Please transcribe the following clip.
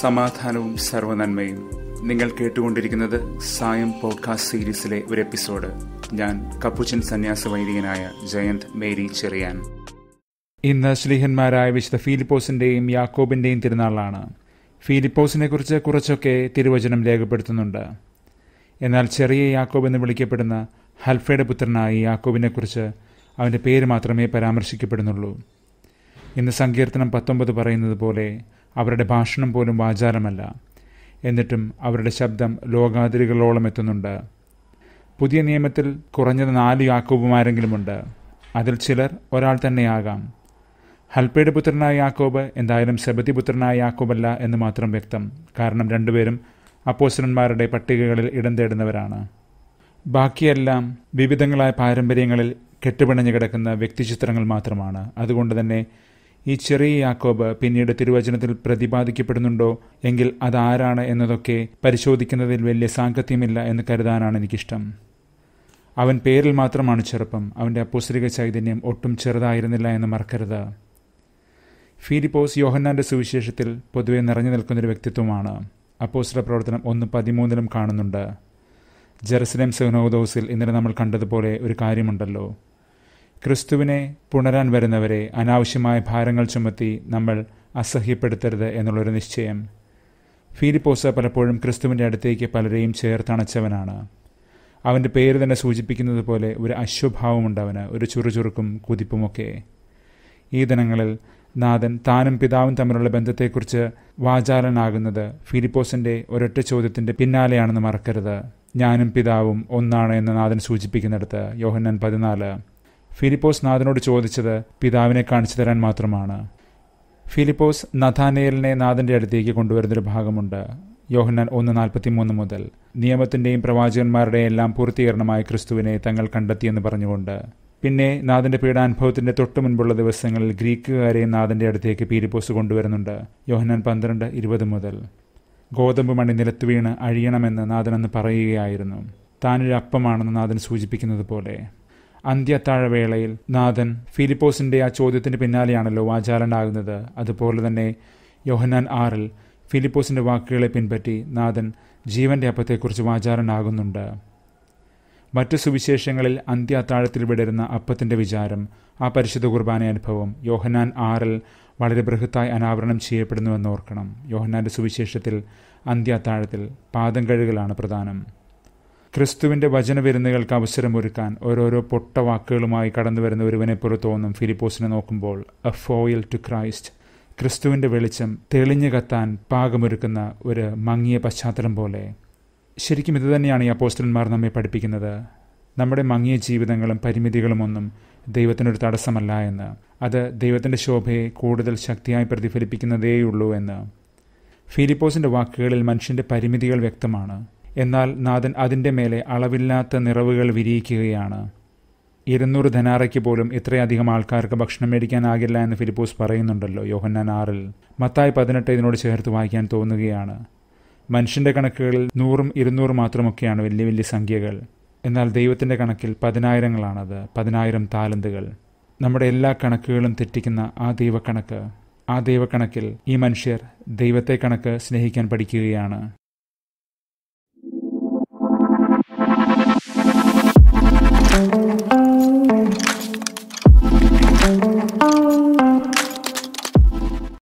സമാധാനവും സർവനന്മയും നിങ്ങൾ കേട്ടുകൊണ്ടിരിക്കുന്നത് സായം പോഡ്കാസ്റ്റ് സീരീസിലെ ഒരു എപ്പിസോഡ് ഞാൻ കപ്പുച്ചൻ സന്യാസ വൈദികനായ ജയന്ത് മേരി ചെറിയാൻ ഇന്ന് ശ്രീഹന്മാരായ വിശുദ്ധ ഫിലിപ്പോസിന്റെയും യാക്കോബിന്റെയും തിരുനാളാണ് ഫിലിപ്പോസിനെ കുറിച്ച് കുറച്ചൊക്കെ തിരുവചനം രേഖപ്പെടുത്തുന്നുണ്ട് എന്നാൽ ചെറിയ യാക്കോബ് എന്ന് വിളിക്കപ്പെടുന്ന ഹൽഫയുടെ പുത്രനായ യാക്കോബിനെക്കുറിച്ച് അവൻ്റെ പേര് മാത്രമേ പരാമർശിക്കപ്പെടുന്നുള്ളൂ ഇന്ന് സങ്കീർത്തനം പത്തൊമ്പത് പറയുന്നത് പോലെ അവരുടെ ഭാഷണം പോലും വാചാരമല്ല എന്നിട്ടും അവരുടെ ശബ്ദം ലോകാതിരികളോളം എത്തുന്നുണ്ട് പുതിയ നിയമത്തിൽ കുറഞ്ഞത് നാല് യാക്കോബുമാരെങ്കിലുമുണ്ട് അതിൽ ചിലർ ഒരാൾ തന്നെയാകാം ഹൽപ്പയുടെ പുത്രനായ യാക്കോബ് എന്തായാലും സെബതി പുത്രനായ യാക്കോബല്ല എന്ന് മാത്രം വ്യക്തം കാരണം രണ്ടുപേരും അപ്പോസ്റ്റലന്മാരുടെ പട്ടികകളിൽ ഇടം തേടുന്നവരാണ് ബാക്കിയെല്ലാം വിവിധങ്ങളായ പാരമ്പര്യങ്ങളിൽ കെട്ടുപിണഞ്ഞു കിടക്കുന്ന വ്യക്തിചിത്രങ്ങൾ മാത്രമാണ് അതുകൊണ്ട് തന്നെ ഈ ചെറിയ യാക്കോബ് പിന്നീട് തിരുവചനത്തിൽ പ്രതിപാദിക്കപ്പെടുന്നുണ്ടോ എങ്കിൽ അതാരാണ് എന്നതൊക്കെ പരിശോധിക്കുന്നതിൽ വലിയ സാങ്കത്യമില്ല എന്ന് കരുതാനാണ് എനിക്കിഷ്ടം അവൻ പേരിൽ മാത്രമാണ് ചെറുപ്പം അവൻ്റെ അപ്പുസ്രിക ചൈതന്യം ഒട്ടും ചെറുതായിരുന്നില്ല എന്ന് മറക്കരുത് ഫിലിപ്പോസ് യോഹന്നാൻ്റെ സുവിശേഷത്തിൽ പൊതുവെ നിറഞ്ഞു നിൽക്കുന്നൊരു വ്യക്തിത്വമാണ് അപ്പോസ്ര പ്രവർത്തനം ഒന്ന് പതിമൂന്നിലും കാണുന്നുണ്ട് ജെറുസലേം സെനോദോസിൽ ഇന്നലെ നമ്മൾ കണ്ടതുപോലെ ഒരു കാര്യമുണ്ടല്ലോ ക്രിസ്തുവിനെ പുണരാൻ വരുന്നവരെ അനാവശ്യമായ ഭാരങ്ങൾ ചുമത്തി നമ്മൾ അസഹ്യപ്പെടുത്തരുത് എന്നുള്ളൊരു നിശ്ചയം ഫീലിപ്പോസ് പലപ്പോഴും ക്രിസ്തുവിൻ്റെ അടുത്തേക്ക് പലരെയും ചേർത്തണച്ചവനാണ് അവൻ്റെ പേര് തന്നെ സൂചിപ്പിക്കുന്നത് പോലെ ഒരു അശ്വഭാവമുണ്ടവന് ഒരു ചുറുചുറുക്കും കുതിപ്പുമൊക്കെ ഈ ദിനങ്ങളിൽ നാഥൻ താനും പിതാവും തമ്മിലുള്ള ബന്ധത്തെക്കുറിച്ച് വാചാലനാകുന്നത് ഫിലിപ്പോസിൻ്റെ ഒരൊറ്റ ചോദ്യത്തിൻ്റെ പിന്നാലെയാണെന്ന് മറക്കരുത് ഞാനും പിതാവും ഒന്നാണ് എന്ന് നാഥൻ സൂചിപ്പിക്കുന്നിടത്ത് യോഹന്നൻ പതിനാല് ഫിലിപ്പോസ് നാഥനോട് ചോദിച്ചത് പിതാവിനെ കാണിച്ചു തരാൻ മാത്രമാണ് ഫിലിപ്പോസ് നഥാനേലിനെ നാഥന്റെ അടുത്തേക്ക് കൊണ്ടുവരുന്നൊരു ഭാഗമുണ്ട് യോഹന്നാൻ ഒന്ന് നാൽപ്പത്തിമൂന്ന് മുതൽ നിയമത്തിന്റെയും പ്രവാചകന്മാരുടെ എല്ലാം പൂർത്തീകരണമായ ക്രിസ്തുവിനെ തങ്ങൾ കണ്ടെത്തിയെന്ന് പറഞ്ഞുകൊണ്ട് പിന്നെ നാഥന്റെ പീഡാനുഭവത്തിന്റെ തൊട്ടു മുൻപുള്ള ദിവസങ്ങളിൽ ഗ്രീക്കുകാരെ നാഥന്റെ അടുത്തേക്ക് ഫിലിപ്പോസ് കൊണ്ടുവരുന്നുണ്ട് യോഹന്നാൻ പന്ത്രണ്ട് ഇരുപത് മുതൽ ഗോതമ്പ് മണി നിലത്ത് വീണ് അഴിയണമെന്ന് നാഥനെന്ന് പറയുകയായിരുന്നു താനൊരു അപ്പമാണെന്ന് നാഥൻ സൂചിപ്പിക്കുന്നത് പോലെ അന്ത്യത്താഴവേളയിൽ നാഥൻ ഫിലിപ്പോസിന്റെ ആ ചോദ്യത്തിന് പിന്നാലെയാണല്ലോ വാചാലനാകുന്നത് അതുപോലെ തന്നെ യോഹന്നാൻ ആറിൽ ഫിലിപ്പോസിന്റെ വാക്കുകളെ പിൻപറ്റി നാഥൻ ജീവന്റെ അപ്പത്തെക്കുറിച്ച് വാചാലനാകുന്നുണ്ട് മറ്റു സുവിശേഷങ്ങളിൽ അന്ത്യ അത്താഴത്തിൽ വിടരുന്ന അപ്പത്തിന്റെ വിചാരം ആ പരിശുദ്ധ കുർബാന അനുഭവം യോഹനാൻ ആറിൽ വളരെ ബൃഹത്തായി അനാവരണം ഓർക്കണം യോഹനാൻ്റെ സുവിശേഷത്തിൽ അന്ത്യ അത്താഴത്തിൽ പാദം കഴുകലാണ് പ്രധാനം ക്രിസ്തുവിൻ്റെ വചനവിരുന്നുകൾക്ക് അവസരമൊരുക്കാൻ ഓരോരോ പൊട്ട വാക്കുകളുമായി കടന്നു വരുന്ന ഒരുവനെപ്പോലെ തോന്നും ഫിലിപ്പോസിനെ നോക്കുമ്പോൾ എ ഫോയിൽ ടു ക്രൈസ്റ്റ് ക്രിസ്തുവിൻ്റെ വെളിച്ചം തെളിഞ്ഞു കത്താൻ പാകമൊരുക്കുന്ന ഒരു മങ്ങിയ പശ്ചാത്തലം പോലെ ശരിക്കും ഇതുതന്നെയാണ് ഈ അപ്പോസ്റ്റലന്മാർ നമ്മെ പഠിപ്പിക്കുന്നത് നമ്മുടെ മങ്ങിയ ജീവിതങ്ങളും പരിമിതികളും ഒന്നും ദൈവത്തിനൊരു തടസ്സമല്ല എന്ന് അത് ദൈവത്തിൻ്റെ ശോഭയെ കൂടുതൽ ശക്തിയായി പ്രതിഫലിപ്പിക്കുന്നതേയുള്ളൂ എന്ന് ഫിലിപ്പോസിൻ്റെ വാക്കുകളിൽ മനുഷ്യൻ്റെ പരിമിതികൾ വ്യക്തമാണ് എന്നാൽ നാഥൻ അതിൻ്റെ മേലെ അളവില്ലാത്ത നിറവുകൾ വിരിയിക്കുകയാണ് ഇരുന്നൂറ് ധനാറയ്ക്ക് പോലും ഇത്രയധികം ആൾക്കാർക്ക് ഭക്ഷണം മേടിക്കാനാകില്ല എന്ന് ഫിലിപ്പോസ് പറയുന്നുണ്ടല്ലോ യോഹന്നാൻ ആറിൽ മത്തായി പതിനെട്ട് ഇതിനോട് ചേർത്ത് വായിക്കാൻ തോന്നുകയാണ് മനുഷ്യൻ്റെ കണക്കുകളിൽ നൂറും ഇരുന്നൂറും മാത്രമൊക്കെയാണ് വലിയ വലിയ സംഖ്യകൾ എന്നാൽ ദൈവത്തിൻ്റെ കണക്കിൽ പതിനായിരങ്ങളാണത് പതിനായിരം താലന്തുകൾ നമ്മുടെ എല്ലാ കണക്കുകളും തെറ്റിക്കുന്ന ആ ദൈവക്കണക്ക് ആ ദൈവക്കണക്കിൽ ഈ മനുഷ്യർ ദൈവത്തെ കണക്ക് സ്നേഹിക്കാൻ പഠിക്കുകയാണ്